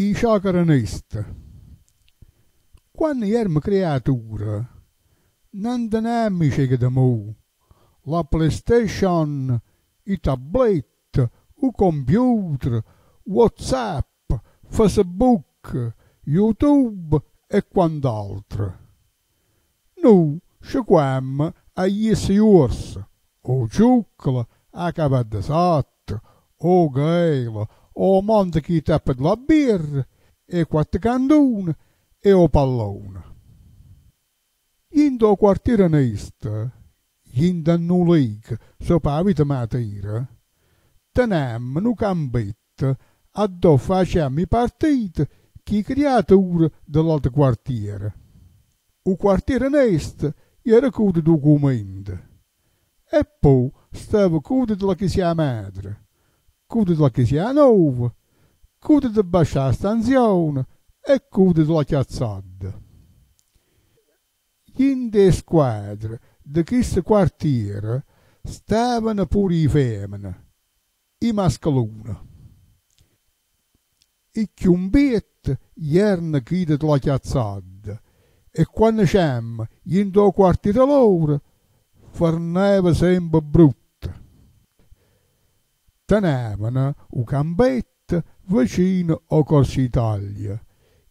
i sciacrano est. Quando ermo creatura, non tenemi che da mu, la PlayStation, i tablet, i computer, Whatsapp, Facebook, YouTube e quant'altro. Noi ci a essere signori, o ciuccola, a cavaddesatto, o gelo, o monte che tappa la birra, e quattro candone, e o pallone. Indo quartiere neista, indo nulig, sopra la vita matera, tenem nu cambetta, addo facciamo partite, chi creatura dell'altro quartiere. U quartiere neist era cura documento. E poi stava cura della che sia madre cute sulla chiesa nuova, cute di baciare la stanzione e cute sulla piazzada. In de squadre di questo quartiere stavano pure i femmine, i mascoloni. I chiumbetti erano chiusi sulla chiazzata e quando c'è in due quartiere loro, farneva sempre brutto tenevano un campetto vicino a Corsitalia,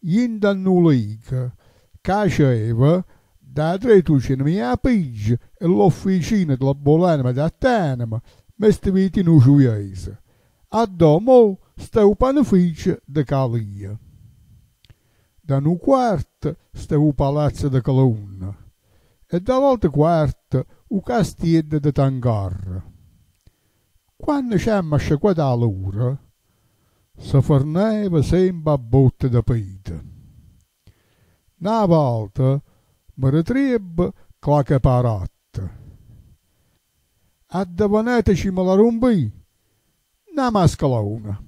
in Dannulica, che aveva da tre tucini a Pigi e l'officina della Bolanima da Tanema, mestiviti in usciuiese. A domo sta il panificio di Calia. Da un quarto sta il palazzo di Calunna. e dall'altro quarto il castello di Tangarra. Quando ci ha masciaguato alla ora, si forneva sempre a botte da pita. Una volta mi ritrebo con la caparatta. Addavanateci me la rompì, una mascalona.